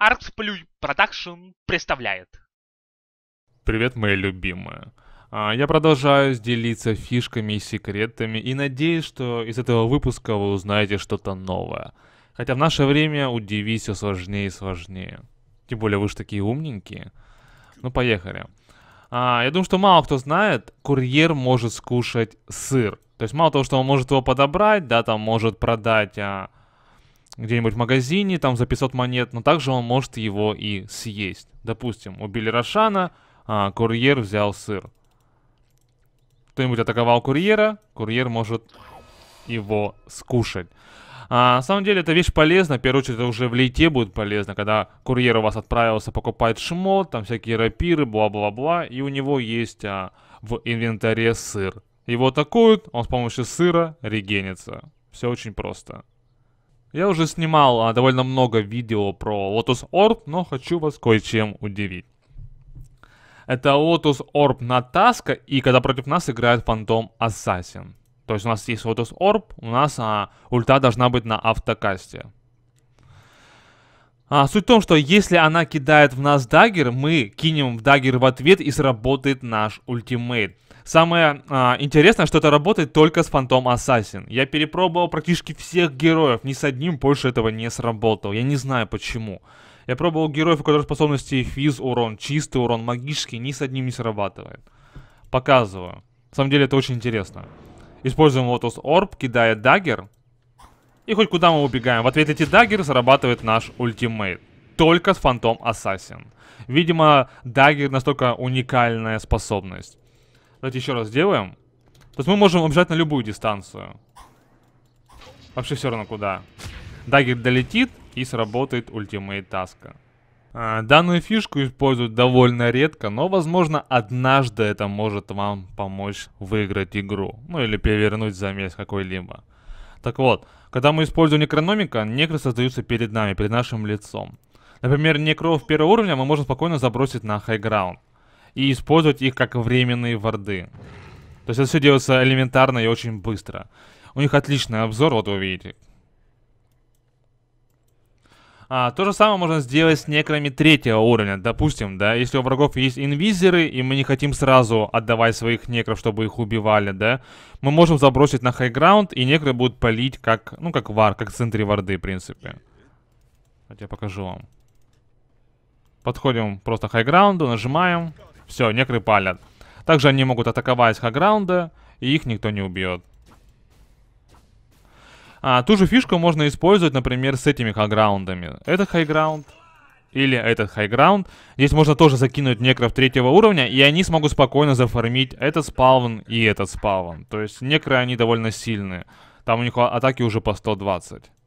Артсплюй Продакшн представляет. Привет, мои любимые. А, я продолжаю делиться фишками и секретами и надеюсь, что из этого выпуска вы узнаете что-то новое. Хотя в наше время удиви все сложнее и сложнее. Тем более вы же такие умненькие. Ну, поехали. А, я думаю, что мало кто знает, курьер может скушать сыр. То есть мало того, что он может его подобрать, да, там может продать а, где-нибудь в магазине, там за 500 монет, но также он может его и съесть. Допустим, убили Рошана, а, курьер взял сыр. Кто-нибудь атаковал курьера, курьер может его скушать. А, на самом деле, эта вещь полезна. В первую очередь, это уже в лейте будет полезно, когда курьер у вас отправился покупать шмот, там всякие рапиры, бла-бла-бла, и у него есть а, в инвентаре сыр. Его атакуют, он с помощью сыра регенится. Все очень просто. Я уже снимал а, довольно много видео про Lotus Orb, но хочу вас кое-чем удивить. Это Lotus Orb на Таска, и когда против нас играет Фантом Ассасин. То есть у нас есть Lotus Orb, у нас а, ульта должна быть на автокасте. А, суть в том, что если она кидает в нас дагер, мы кинем в дагер в ответ и сработает наш ультимейт. Самое а, интересное, что это работает только с Фантом Ассасин. Я перепробовал практически всех героев, ни с одним больше этого не сработало. Я не знаю почему. Я пробовал героев, у которых способности физ, урон, чистый урон, магический, ни с одним не срабатывает. Показываю. На самом деле это очень интересно. Используем Lotus Orb, кидая дагер. И хоть куда мы убегаем. В ответ эти Даггер, зарабатывает наш ультимейт. Только с Фантом Ассасин. Видимо, Даггер настолько уникальная способность. Давайте еще раз сделаем. То есть мы можем убежать на любую дистанцию. Вообще все равно куда. Даггер долетит и сработает ультимейт таска. А, данную фишку используют довольно редко, но возможно однажды это может вам помочь выиграть игру. Ну или перевернуть замес какой-либо. Так вот, когда мы используем некрономика, некры создаются перед нами, перед нашим лицом. Например, некров первого уровня мы можем спокойно забросить на хайграунд и использовать их как временные варды. То есть это все делается элементарно и очень быстро. У них отличный обзор, вот вы видите, а, то же самое можно сделать с некрами третьего уровня, допустим, да, если у врагов есть инвизеры, и мы не хотим сразу отдавать своих некров, чтобы их убивали, да, мы можем забросить на хайграунд, и некры будут палить как, ну, как вар, как в центре варды, в принципе. Хотя покажу вам. Подходим просто к хайграунду, нажимаем. Все, некры палят. Также они могут атаковать хайграунда, и их никто не убьет. А, ту же фишку можно использовать, например, с этими хайграундами. Это хайграунд или этот хайграунд. Здесь можно тоже закинуть некров третьего уровня, и они смогут спокойно зафармить этот спаун и этот спаун. То есть некры они довольно сильные. Там у них атаки уже по 120.